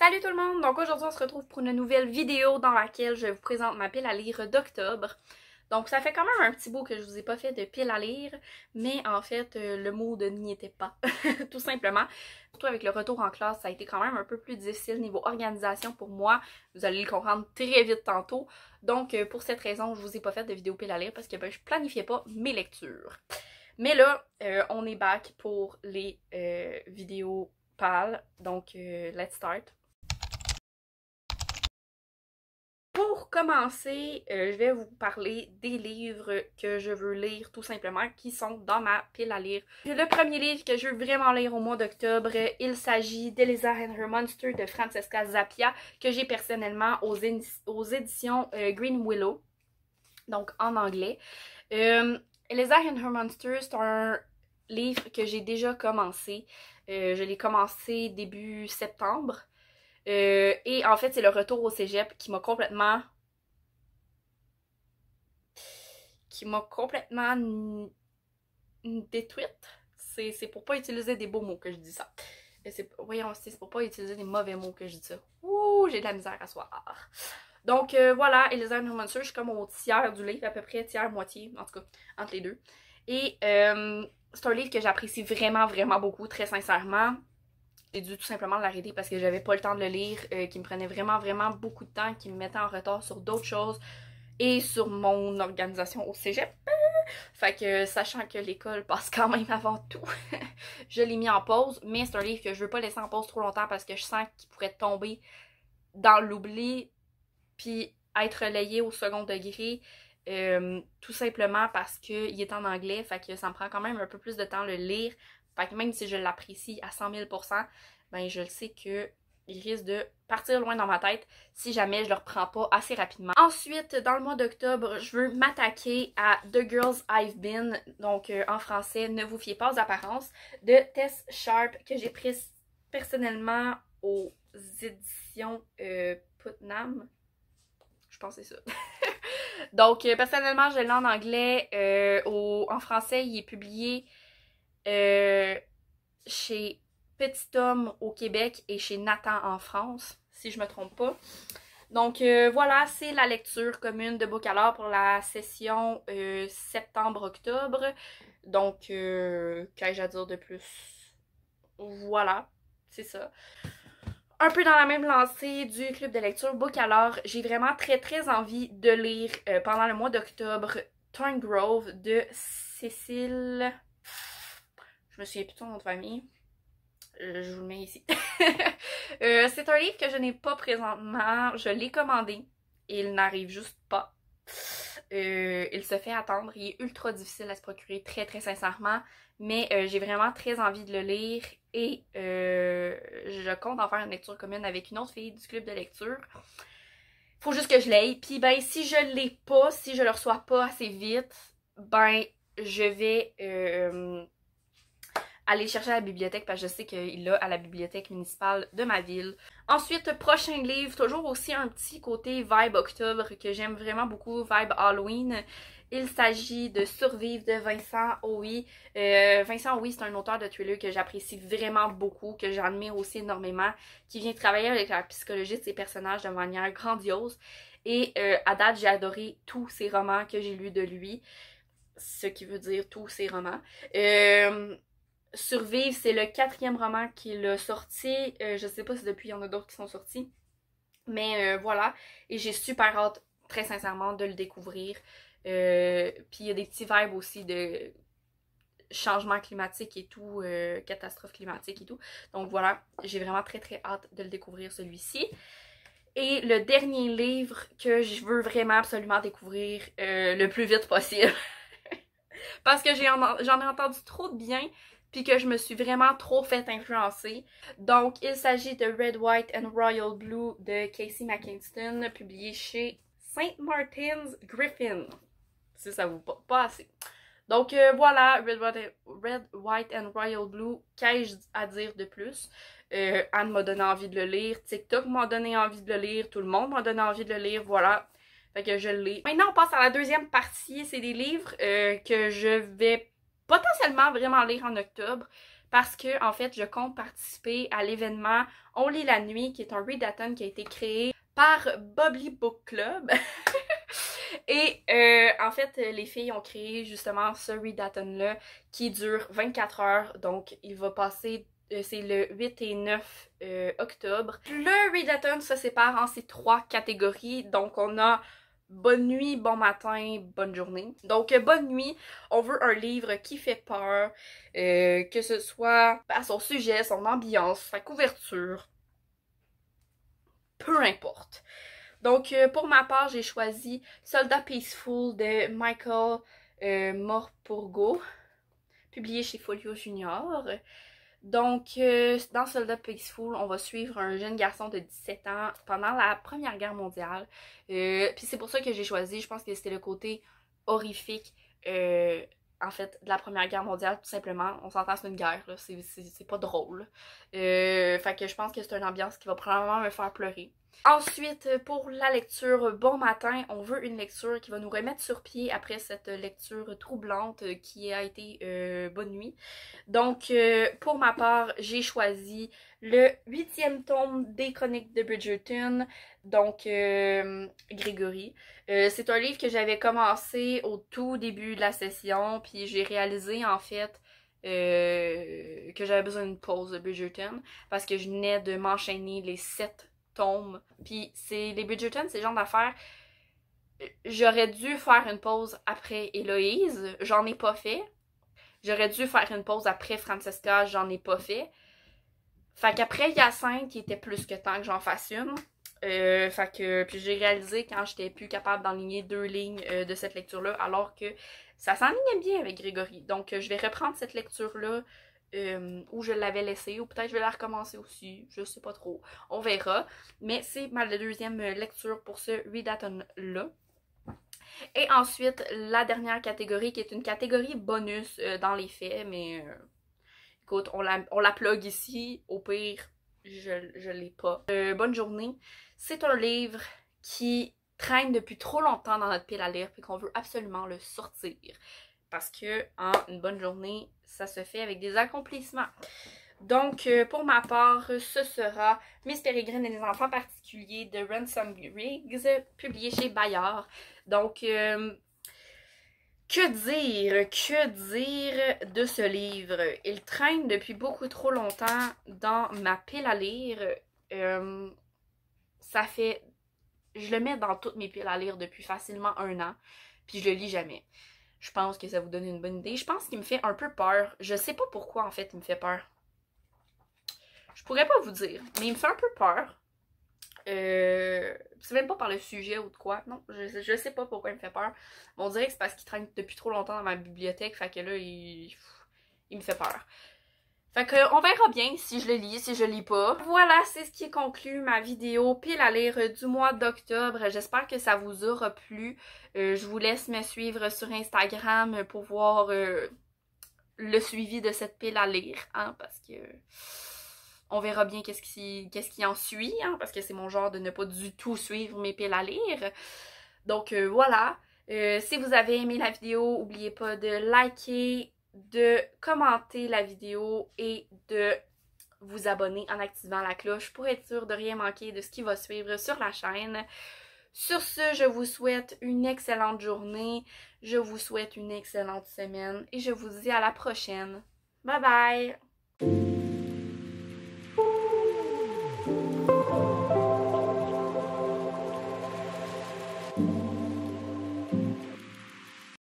Salut tout le monde! Donc aujourd'hui on se retrouve pour une nouvelle vidéo dans laquelle je vous présente ma pile à lire d'octobre. Donc ça fait quand même un petit bout que je vous ai pas fait de pile à lire, mais en fait euh, le mood n'y était pas, tout simplement. Surtout avec le retour en classe, ça a été quand même un peu plus difficile niveau organisation pour moi. Vous allez le comprendre très vite tantôt. Donc euh, pour cette raison, je vous ai pas fait de vidéo pile à lire parce que ben, je planifiais pas mes lectures. Mais là, euh, on est back pour les vidéos pâles, donc let's start. pour commencer, euh, je vais vous parler des livres que je veux lire tout simplement, qui sont dans ma pile à lire. Le premier livre que je veux vraiment lire au mois d'octobre, il s'agit d'Elisa and Her Monster de Francesca Zappia, que j'ai personnellement aux, éditions euh, Green Willow, donc en anglais. Euh, and Her Monster, c'est un livre que j'ai déjà commencé. Euh, je l'ai commencé début septembre. Euh, et en fait, c'est le retour au cégep qui m'a complètement. qui m'a complètement détruite. C'est pour pas utiliser des beaux mots que je dis ça. Voyons, c'est pour pas utiliser des mauvais mots que je dis ça. Ouh, j'ai de la misère à soir. Donc euh, voilà, voilà, Elizabeth Newman, je suis comme au tiers du livre, à peu près tiers, moitié, en tout cas, entre les deux. Et euh, c'est un livre que j'apprécie vraiment, vraiment beaucoup, très sincèrement j'ai dû tout simplement l'arrêter parce que j'avais pas le temps de le lire, euh, qui me prenait vraiment, vraiment beaucoup de temps, qui me mettait en retard sur d'autres choses et sur mon organisation au cégep. Fait que, sachant que l'école passe quand même avant tout, je l'ai mis en pause, mais c'est un livre que je veux pas laisser en pause trop longtemps parce que je sens qu'il pourrait tomber dans l'oubli puis être relayé au second degré. Euh, tout simplement parce qu'il est en anglais, fait que ça me prend quand même un peu plus de temps le lire fait que même si je l'apprécie à 100 000 ben je le sais que il risque de partir loin dans ma tête si jamais je le reprends pas assez rapidement. Ensuite, dans le mois d'octobre, je veux m'attaquer à The Girls I've Been, donc euh, en français, Ne vous fiez pas aux apparences, de Tess Sharp, que j'ai pris personnellement aux éditions euh, Putnam. Je pensais ça. donc, euh, personnellement, je l'ai en anglais. Au, en français, il est publié euh, chez Petit Homme au Québec et chez Nathan en France, si je me trompe pas. Donc euh, voilà, c'est la lecture commune de Alors pour la session euh, septembre-octobre. Donc, qu'ai-je à dire de plus? Voilà, c'est ça un peu dans la même lancée du club de lecture Bocalor, j'ai vraiment très très envie de lire pendant le mois d'octobre Grove de Cécile je me souviens plutôt de mon famille. Euh, je vous le mets ici. Euh, c'est un livre que je n'ai pas présentement. Je l'ai commandé. Et il n'arrive juste pas. Euh, il se fait attendre. Il est ultra difficile à se procurer, très très sincèrement. Mais j'ai vraiment très envie de le lire et je compte en faire une lecture commune avec une autre fille du club de lecture. Faut juste que je l'aille. Puis ben si je l'ai pas, si je le reçois pas assez vite, ben je vais aller chercher à la bibliothèque parce que je sais qu'il l'a à la bibliothèque municipale de ma ville. Ensuite, prochain livre, toujours aussi un petit côté vibe octobre que j'aime vraiment beaucoup, vibe Halloween. Il s'agit de Survivre de Vincent Oui. Euh, Vincent Oui, c'est un auteur de thriller que j'apprécie vraiment beaucoup, que j'admire aussi énormément, qui vient travailler avec la psychologie de ses personnages de manière grandiose. Et euh, à date, j'ai adoré tous ses romans que j'ai lus de lui, ce qui veut dire tous ses romans. Euh, Survivre, c'est le quatrième roman qu'il a sorti. Euh, je sais pas si depuis il y en a d'autres qui sont sortis. Mais euh, voilà. Et j'ai super hâte, très sincèrement, de le découvrir. Euh, puis il y a des petits vibes aussi de changement climatique et tout, catastrophe climatique et tout. Donc voilà, j'ai vraiment très très hâte de le découvrir celui-ci. Et le dernier livre que je veux vraiment absolument découvrir le plus vite possible. Parce que j'en ai entendu trop de bien puis que je me suis vraiment trop fait influencer. Donc, il s'agit de Red, White and Royal Blue de Casey McKinston, publié chez St. Martin's Griffin. Si ça vous passe. assez. Donc euh, voilà, Red, White, and Royal Blue, qu'ai-je à dire de plus? Euh, Anne m'a donné envie de le lire, TikTok m'a donné envie de le lire, tout le monde m'a donné envie de le lire, voilà. Fait que je l'ai. Maintenant, on passe à la deuxième partie. C'est des livres euh, que je vais potentiellement vraiment lire en octobre parce que, en fait, je compte participer à l'événement On lit la nuit, qui est un readathon qui a été créé par Bobby Book Club. Et euh, en fait, les filles ont créé justement ce readathon-là qui dure 24 heures. Donc, il va passer, euh, c'est le 8 et 9 euh, octobre. Le readathon se sépare en ces trois catégories. Donc, on a Bonne nuit, bon matin, bonne journée. Donc, euh, bonne nuit, on veut un livre qui fait peur, euh, que ce soit à son sujet, son ambiance, sa couverture, peu importe. Donc, euh, pour ma part, j'ai choisi Soldat Peaceful de Michael Morpurgo, publié chez Folio Junior. Donc, euh, dans Soldat Peaceful, on va suivre un jeune garçon de 17 ans pendant la Première Guerre mondiale. Euh, puis c'est pour ça que j'ai choisi, je pense que c'était le côté horrifique, euh, en fait, de la Première Guerre mondiale, tout simplement. On s'entend, c'est une guerre, c'est pas drôle. fait que je pense que c'est une ambiance qui va probablement me faire pleurer. Ensuite, euh, pour la lecture euh, Bon matin, on veut une lecture qui va nous remettre sur pied après cette euh, lecture troublante qui a été Bonne nuit. Donc, pour ma part, j'ai choisi le huitième tome des Chroniques de Bridgerton, donc Grégory. C'est un livre que j'avais commencé au tout début de la session, puis j'ai réalisé en fait que j'avais besoin d'une pause de Bridgerton parce que je venais de m'enchaîner les sept tombe. Puis c'est les Bridgerton, c'est le genre d'affaires. J'aurais dû faire une pause après Héloïse, j'en ai pas fait. J'aurais dû faire une pause après Francesca, j'en ai pas fait. Fait qu'après cinq qui était plus que temps que j'en fasse une. Euh, fait que puis j'ai réalisé quand j'étais plus capable d'enligner deux lignes euh, de cette lecture-là, alors que ça s'enlignait bien avec Grégory. Donc je vais reprendre cette lecture-là euh, où je l'avais laissé, ou peut-être je vais la recommencer aussi, je sais pas trop. On verra. Mais c'est ma deuxième lecture pour ce readathon-là. Et ensuite, la dernière catégorie qui est une catégorie bonus euh, dans les faits, mais euh, écoute, on la, on la plug ici, au pire, je, l'ai pas. bonne journée. C'est un livre qui traîne depuis trop longtemps dans notre pile à lire, puis qu'on veut absolument le sortir. Parce que en une bonne journée, ça se fait avec des accomplissements. Donc, euh, pour ma part, ce sera Miss Pérégrine et les enfants particuliers de Ransom Riggs, publié chez Bayard. Donc, euh, que dire, que dire de ce livre? Il traîne depuis beaucoup trop longtemps dans ma pile à lire. Euh, ça fait... Je le mets dans toutes mes piles à lire depuis facilement un an, puis je le lis jamais. Je pense que ça vous donne une bonne idée. Je pense qu'il me fait un peu peur. Je sais pas pourquoi, en fait, il me fait peur. Je pourrais pas vous dire, mais il me fait un peu peur. Euh, c'est même pas par le sujet ou de quoi. Non, je, je sais pas pourquoi il me fait peur. on dirait que c'est parce qu'il traîne depuis trop longtemps dans ma bibliothèque. Fait que là, il, il me fait peur. Fait que, on verra bien si je le lis, si je lis pas. Voilà, c'est ce qui conclut ma vidéo pile à lire du mois d'octobre. J'espère que ça vous aura plu. Euh, je vous laisse me suivre sur Instagram pour voir euh, le suivi de cette pile à lire, hein, parce que on verra bien qu'est-ce qui, qui, en suit, hein, parce que c'est mon genre de ne pas du tout suivre mes piles à lire. Donc euh, voilà. si vous avez aimé la vidéo, n'oubliez pas de liker de commenter la vidéo et de vous abonner en activant la cloche pour être sûr de rien manquer de ce qui va suivre sur la chaîne. Sur ce, je vous souhaite une excellente journée, je vous souhaite une excellente semaine et je vous dis à la prochaine. Bye bye!